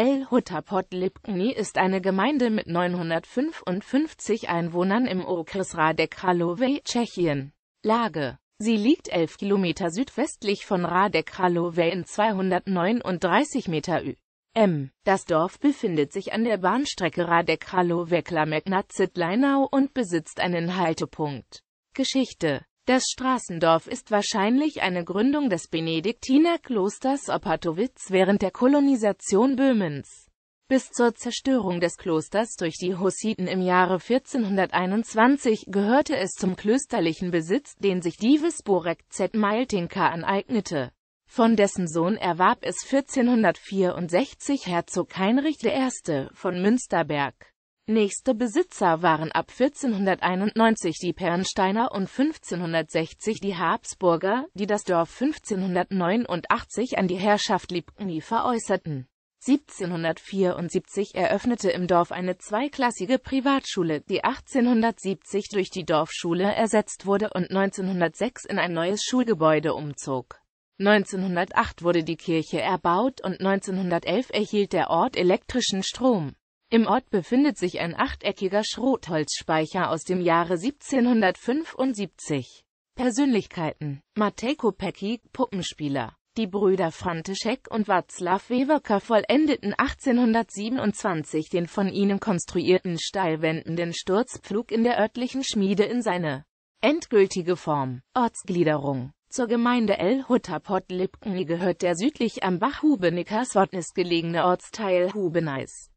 El Hotapot-Lipkni ist eine Gemeinde mit 955 Einwohnern im Okres Radek Kralové, Tschechien. Lage Sie liegt 11 Kilometer südwestlich von Radek Kralové in 239 Meter Ü. M. Das Dorf befindet sich an der Bahnstrecke Radek Kralové-Klameckna-Zittleinau und besitzt einen Haltepunkt. Geschichte das Straßendorf ist wahrscheinlich eine Gründung des Benediktinerklosters Opatowitz während der Kolonisation Böhmens. Bis zur Zerstörung des Klosters durch die Hussiten im Jahre 1421 gehörte es zum klösterlichen Besitz, den sich Divesborek Z. Meiltinka aneignete. Von dessen Sohn erwarb es 1464 Herzog Heinrich I. von Münsterberg. Nächste Besitzer waren ab 1491 die Pernsteiner und 1560 die Habsburger, die das Dorf 1589 an die Herrschaft Liebknie veräußerten. 1774 eröffnete im Dorf eine zweiklassige Privatschule, die 1870 durch die Dorfschule ersetzt wurde und 1906 in ein neues Schulgebäude umzog. 1908 wurde die Kirche erbaut und 1911 erhielt der Ort elektrischen Strom. Im Ort befindet sich ein achteckiger Schrotholzspeicher aus dem Jahre 1775. Persönlichkeiten Matejko Pecki, Puppenspieler die Brüder František und Václav Wewerka vollendeten 1827 den von ihnen konstruierten steilwendenden Sturzpflug in der örtlichen Schmiede in seine endgültige Form. Ortsgliederung Zur Gemeinde El Hutapot-Lipkny gehört der südlich am Bach Hubenickerswotnis gelegene Ortsteil Hubeneis.